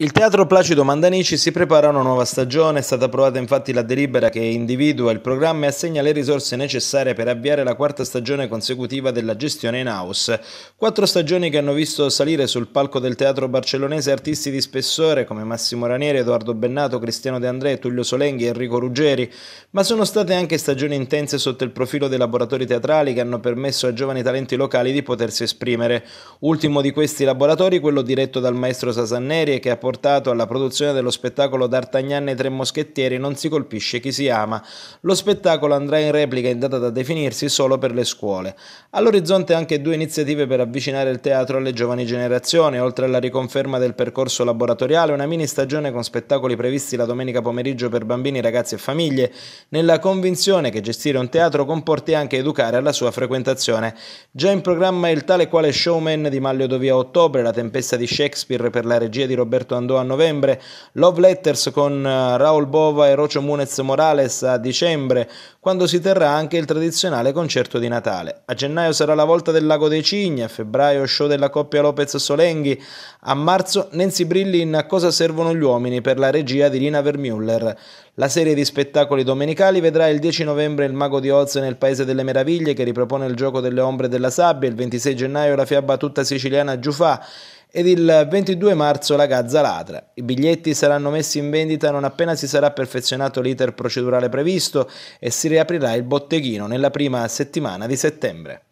Il Teatro Placido Mandanici si prepara a una nuova stagione, è stata approvata infatti la delibera che individua il programma e assegna le risorse necessarie per avviare la quarta stagione consecutiva della gestione in house. Quattro stagioni che hanno visto salire sul palco del teatro barcellonese artisti di spessore come Massimo Ranieri, Edoardo Bennato, Cristiano De André, Tullio Solenghi e Enrico Ruggeri, ma sono state anche stagioni intense sotto il profilo dei laboratori teatrali che hanno permesso a giovani talenti locali di potersi esprimere. Ultimo di questi laboratori, quello diretto dal maestro Sasanneri che ha portato alla produzione dello spettacolo D'Artagnan e Tre Moschettieri non si colpisce chi si ama. Lo spettacolo andrà in replica in data da definirsi solo per le scuole. All'orizzonte anche due iniziative per avvicinare il teatro alle giovani generazioni, oltre alla riconferma del percorso laboratoriale, una mini stagione con spettacoli previsti la domenica pomeriggio per bambini, ragazzi e famiglie, nella convinzione che gestire un teatro comporti anche educare alla sua frequentazione. Già in programma il tale quale showman di Maglio Dovia ottobre, la tempesta di Shakespeare per la regia di Roberto andò a novembre, Love Letters con eh, Raul Bova e Rocio Munez Morales a dicembre, quando si terrà anche il tradizionale concerto di Natale. A gennaio sarà la volta del Lago dei Cigni, a febbraio show della coppia Lopez Solenghi, a marzo Nancy Brilli in A cosa servono gli uomini per la regia di Lina Vermuller. La serie di spettacoli domenicali vedrà il 10 novembre il Mago di Oz nel Paese delle Meraviglie che ripropone il gioco delle ombre della sabbia, il 26 gennaio la fiaba tutta siciliana Giufà, ed il 22 marzo la Gazza Ladra. I biglietti saranno messi in vendita non appena si sarà perfezionato l'iter procedurale previsto e si riaprirà il botteghino nella prima settimana di settembre.